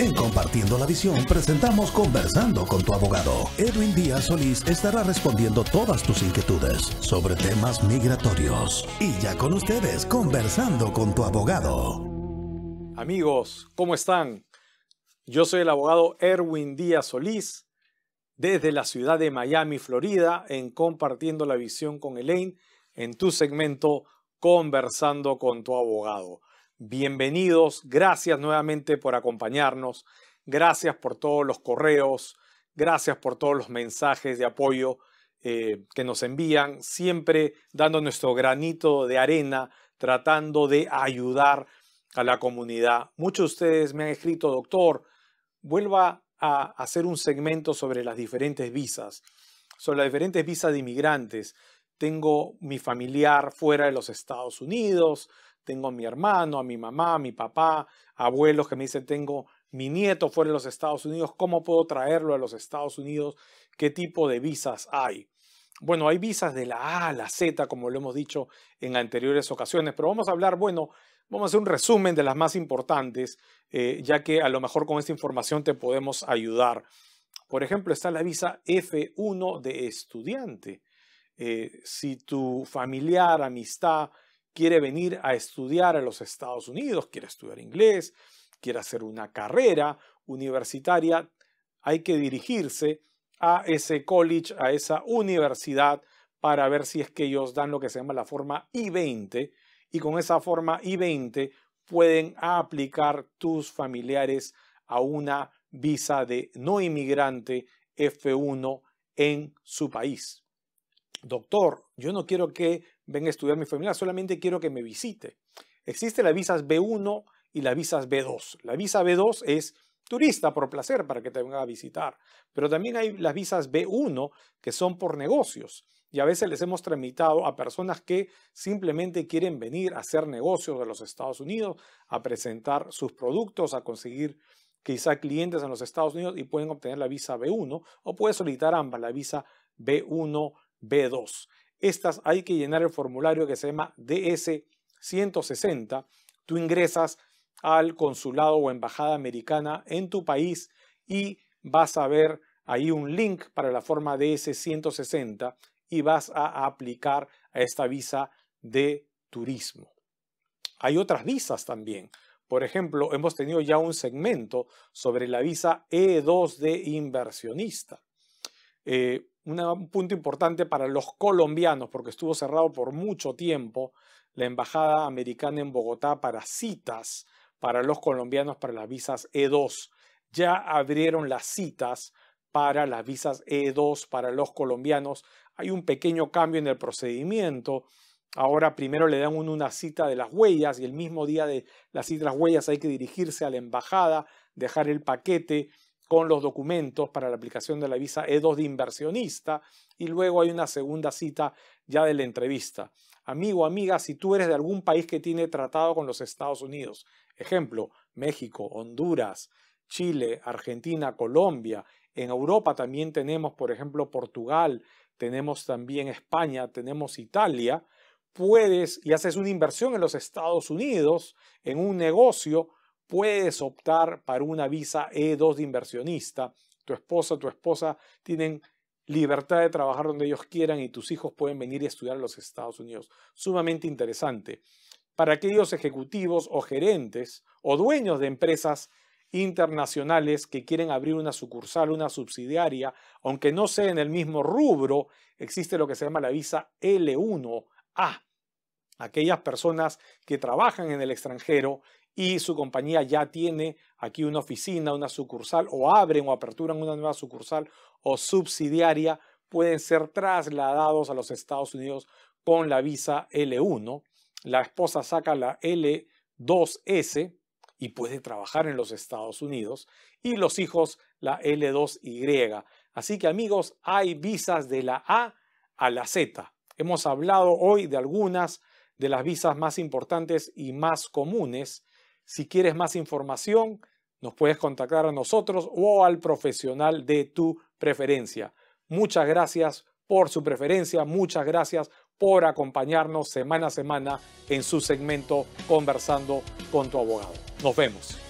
En Compartiendo la Visión presentamos Conversando con tu abogado. Edwin Díaz Solís estará respondiendo todas tus inquietudes sobre temas migratorios. Y ya con ustedes, Conversando con tu abogado. Amigos, ¿cómo están? Yo soy el abogado Erwin Díaz Solís desde la ciudad de Miami, Florida, en Compartiendo la Visión con Elaine, en tu segmento Conversando con tu abogado bienvenidos, gracias nuevamente por acompañarnos, gracias por todos los correos, gracias por todos los mensajes de apoyo eh, que nos envían, siempre dando nuestro granito de arena, tratando de ayudar a la comunidad. Muchos de ustedes me han escrito, doctor, vuelva a hacer un segmento sobre las diferentes visas, sobre las diferentes visas de inmigrantes. Tengo mi familiar fuera de los Estados Unidos, tengo a mi hermano, a mi mamá, a mi papá, abuelos que me dicen, tengo mi nieto fuera de los Estados Unidos, ¿cómo puedo traerlo a los Estados Unidos? ¿Qué tipo de visas hay? Bueno, hay visas de la A a la Z, como lo hemos dicho en anteriores ocasiones, pero vamos a hablar, bueno, vamos a hacer un resumen de las más importantes, eh, ya que a lo mejor con esta información te podemos ayudar. Por ejemplo, está la visa F1 de estudiante. Eh, si tu familiar, amistad, quiere venir a estudiar a los Estados Unidos, quiere estudiar inglés, quiere hacer una carrera universitaria, hay que dirigirse a ese college, a esa universidad, para ver si es que ellos dan lo que se llama la forma I-20 y con esa forma I-20 pueden aplicar tus familiares a una visa de no inmigrante F1 en su país. Doctor, yo no quiero que venga a estudiar mi familia, solamente quiero que me visite. Existe la visas B1 y la visas B2. La visa B2 es turista por placer para que te venga a visitar, pero también hay las visas B1 que son por negocios y a veces les hemos tramitado a personas que simplemente quieren venir a hacer negocios de los Estados Unidos, a presentar sus productos, a conseguir quizá clientes en los Estados Unidos y pueden obtener la visa B1 o puede solicitar ambas, la visa B1, B2 estas hay que llenar el formulario que se llama DS-160. Tú ingresas al consulado o embajada americana en tu país y vas a ver ahí un link para la forma DS-160 y vas a aplicar a esta visa de turismo. Hay otras visas también. Por ejemplo, hemos tenido ya un segmento sobre la visa E2 de inversionista. Eh, un punto importante para los colombianos, porque estuvo cerrado por mucho tiempo la embajada americana en Bogotá para citas para los colombianos para las visas E2. Ya abrieron las citas para las visas E2 para los colombianos. Hay un pequeño cambio en el procedimiento. Ahora primero le dan una cita de las huellas y el mismo día de las citas las huellas hay que dirigirse a la embajada, dejar el paquete con los documentos para la aplicación de la visa E2 de inversionista y luego hay una segunda cita ya de la entrevista. Amigo, amiga, si tú eres de algún país que tiene tratado con los Estados Unidos, ejemplo, México, Honduras, Chile, Argentina, Colombia, en Europa también tenemos, por ejemplo, Portugal, tenemos también España, tenemos Italia, puedes y haces una inversión en los Estados Unidos, en un negocio, puedes optar para una visa E2 de inversionista. Tu esposa, tu esposa tienen libertad de trabajar donde ellos quieran y tus hijos pueden venir y estudiar a los Estados Unidos. Sumamente interesante. Para aquellos ejecutivos o gerentes o dueños de empresas internacionales que quieren abrir una sucursal, una subsidiaria, aunque no sea en el mismo rubro, existe lo que se llama la visa L1A, aquellas personas que trabajan en el extranjero y su compañía ya tiene aquí una oficina, una sucursal, o abren o aperturan una nueva sucursal o subsidiaria, pueden ser trasladados a los Estados Unidos con la visa L1. La esposa saca la L2S y puede trabajar en los Estados Unidos y los hijos la L2Y. Así que amigos, hay visas de la A a la Z. Hemos hablado hoy de algunas de las visas más importantes y más comunes. Si quieres más información, nos puedes contactar a nosotros o al profesional de tu preferencia. Muchas gracias por su preferencia, muchas gracias por acompañarnos semana a semana en su segmento Conversando con tu abogado. Nos vemos.